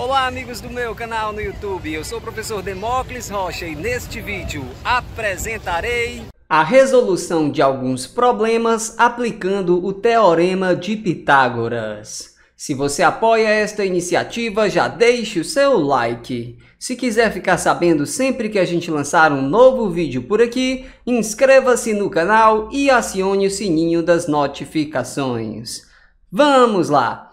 Olá amigos do meu canal no YouTube, eu sou o professor Demócles Rocha e neste vídeo apresentarei a resolução de alguns problemas aplicando o Teorema de Pitágoras. Se você apoia esta iniciativa, já deixe o seu like. Se quiser ficar sabendo sempre que a gente lançar um novo vídeo por aqui, inscreva-se no canal e acione o sininho das notificações. Vamos lá!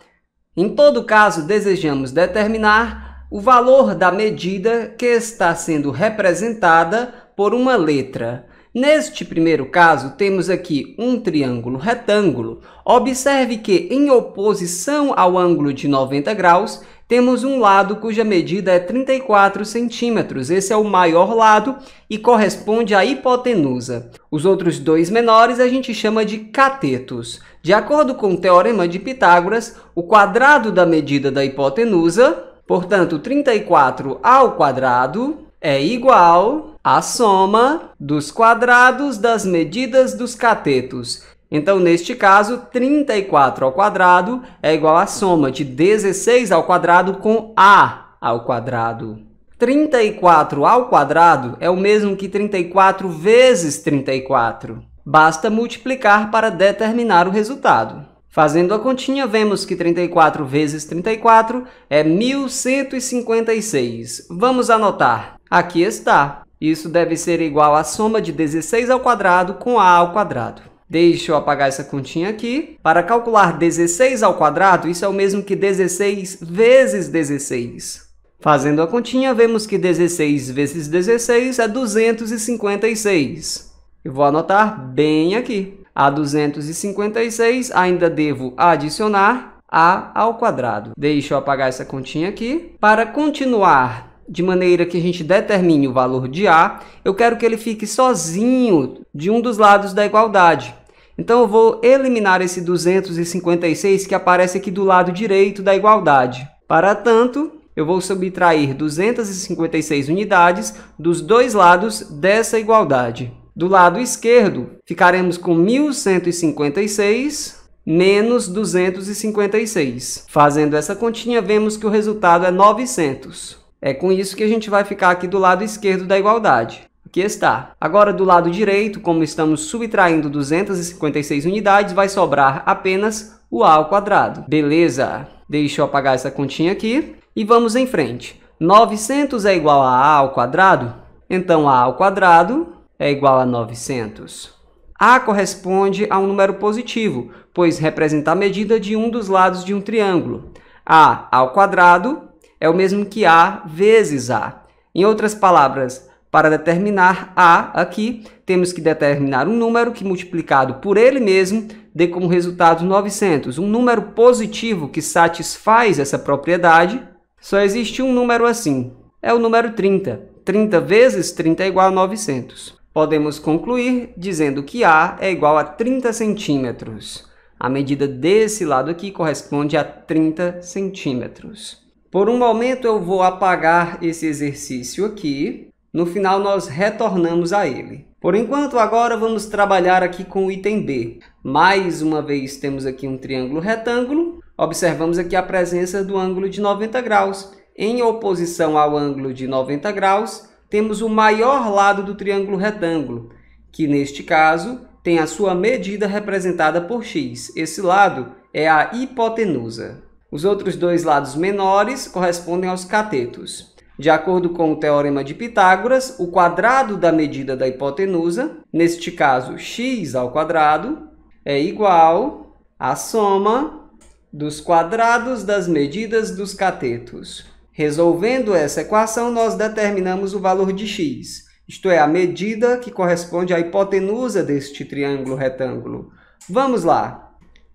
Em todo caso, desejamos determinar o valor da medida que está sendo representada por uma letra. Neste primeiro caso, temos aqui um triângulo retângulo. Observe que, em oposição ao ângulo de 90 graus, temos um lado cuja medida é 34 centímetros. Esse é o maior lado e corresponde à hipotenusa. Os outros dois menores a gente chama de catetos. De acordo com o teorema de Pitágoras, o quadrado da medida da hipotenusa, portanto 34 ao quadrado, é igual à soma dos quadrados das medidas dos catetos. Então, neste caso, 34 ao quadrado é igual à soma de 16 ao quadrado com a ao quadrado. 34 ao quadrado é o mesmo que 34 vezes 34. Basta multiplicar para determinar o resultado. Fazendo a continha, vemos que 34 vezes 34 é 1156. Vamos anotar. Aqui está. Isso deve ser igual à soma de 16 ao quadrado com a ao quadrado. Deixa eu apagar essa continha aqui. Para calcular 16 ao quadrado, isso é o mesmo que 16 vezes 16. Fazendo a continha, vemos que 16 vezes 16 é 256. Eu vou anotar bem aqui. A 256 ainda devo adicionar a ao quadrado. Deixa eu apagar essa continha aqui. Para continuar de maneira que a gente determine o valor de A, eu quero que ele fique sozinho de um dos lados da igualdade. Então eu vou eliminar esse 256 que aparece aqui do lado direito da igualdade. Para tanto, eu vou subtrair 256 unidades dos dois lados dessa igualdade. Do lado esquerdo, ficaremos com 1156 menos 256. Fazendo essa continha, vemos que o resultado é 900. É com isso que a gente vai ficar aqui do lado esquerdo da igualdade. Aqui está. Agora do lado direito, como estamos subtraindo 256 unidades, vai sobrar apenas o A ao quadrado. Beleza? Deixa eu apagar essa continha aqui e vamos em frente. 900 é igual a A ao quadrado? Então A ao quadrado é igual a 900. A corresponde a um número positivo, pois representa a medida de um dos lados de um triângulo. A ao quadrado é o mesmo que A vezes A. Em outras palavras, para determinar A aqui, temos que determinar um número que multiplicado por ele mesmo dê como resultado 900. Um número positivo que satisfaz essa propriedade, só existe um número assim. É o número 30. 30 vezes 30 é igual a 900. Podemos concluir dizendo que A é igual a 30 centímetros. A medida desse lado aqui corresponde a 30 centímetros. Por um momento eu vou apagar esse exercício aqui, no final nós retornamos a ele. Por enquanto agora vamos trabalhar aqui com o item B. Mais uma vez temos aqui um triângulo retângulo, observamos aqui a presença do ângulo de 90 graus. Em oposição ao ângulo de 90 graus, temos o maior lado do triângulo retângulo, que neste caso tem a sua medida representada por x. Esse lado é a hipotenusa. Os outros dois lados menores correspondem aos catetos. De acordo com o teorema de Pitágoras, o quadrado da medida da hipotenusa, neste caso x ao quadrado, é igual à soma dos quadrados das medidas dos catetos. Resolvendo essa equação, nós determinamos o valor de x, isto é, a medida que corresponde à hipotenusa deste triângulo retângulo. Vamos lá!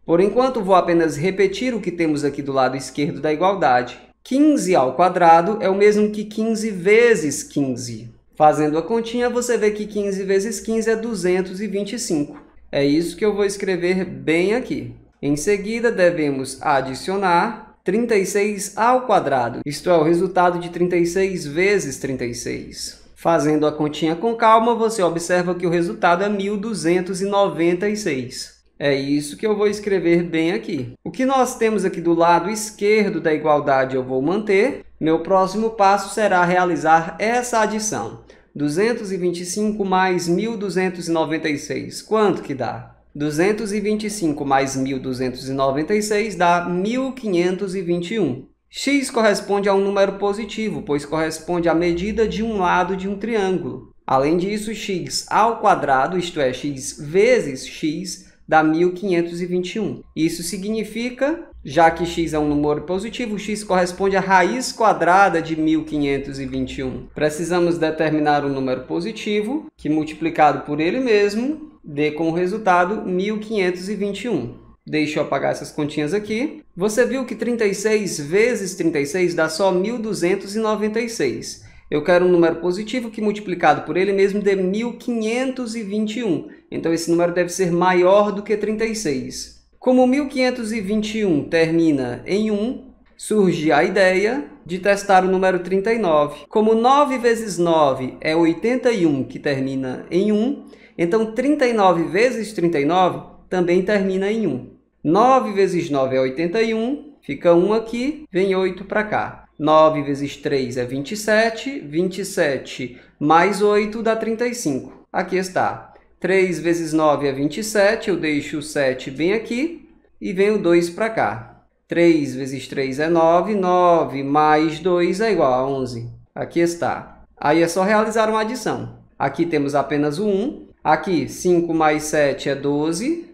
Por enquanto, vou apenas repetir o que temos aqui do lado esquerdo da igualdade. 15 ao quadrado é o mesmo que 15 vezes 15. Fazendo a continha, você vê que 15 vezes 15 é 225. É isso que eu vou escrever bem aqui. Em seguida, devemos adicionar 36 ao quadrado, isto é, o resultado de 36 vezes 36. Fazendo a continha com calma, você observa que o resultado é 1296. É isso que eu vou escrever bem aqui. O que nós temos aqui do lado esquerdo da igualdade eu vou manter. Meu próximo passo será realizar essa adição. 225 mais 1.296, quanto que dá? 225 mais 1.296 dá 1.521. x corresponde a um número positivo, pois corresponde à medida de um lado de um triângulo. Além disso, x ao quadrado, isto é, x vezes x, dá 1521. Isso significa, já que x é um número positivo, x corresponde à raiz quadrada de 1521. Precisamos determinar um número positivo, que multiplicado por ele mesmo, dê como resultado 1521. Deixa eu apagar essas continhas aqui. Você viu que 36 vezes 36 dá só 1296. Eu quero um número positivo que multiplicado por ele mesmo dê 1521. Então esse número deve ser maior do que 36. Como 1521 termina em 1, surge a ideia de testar o número 39. Como 9 vezes 9 é 81, que termina em 1, então 39 vezes 39 também termina em 1. 9 vezes 9 é 81, fica 1 aqui, vem 8 para cá. 9 vezes 3 é 27, 27 mais 8 dá 35. Aqui está. 3 vezes 9 é 27, eu deixo o 7 bem aqui e venho 2 para cá. 3 vezes 3 é 9, 9 mais 2 é igual a 11. Aqui está. Aí é só realizar uma adição. Aqui temos apenas o 1. Aqui, 5 mais 7 é 12.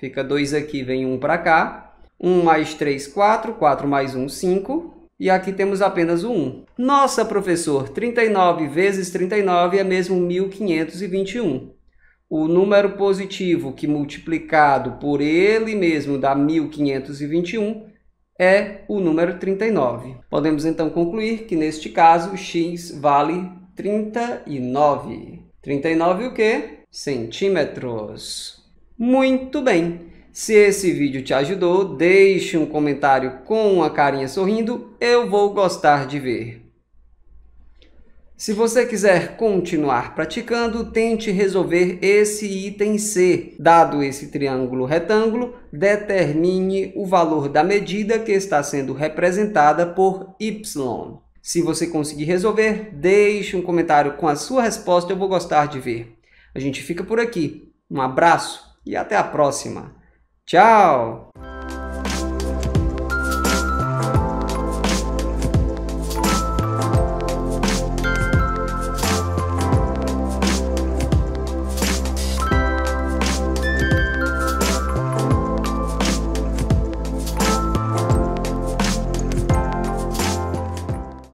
Fica 2 aqui, vem 1 para cá. 1 mais 3, 4. 4 mais 1, 5. E aqui temos apenas o 1. Nossa, professor, 39 vezes 39 é mesmo 1521. O número positivo que multiplicado por ele mesmo dá 1521 é o número 39. Podemos então concluir que neste caso x vale 39. 39 o quê? Centímetros. Muito bem! Se esse vídeo te ajudou, deixe um comentário com uma carinha sorrindo, eu vou gostar de ver. Se você quiser continuar praticando, tente resolver esse item C. Dado esse triângulo retângulo, determine o valor da medida que está sendo representada por y. Se você conseguir resolver, deixe um comentário com a sua resposta, eu vou gostar de ver. A gente fica por aqui. Um abraço e até a próxima! Tchau!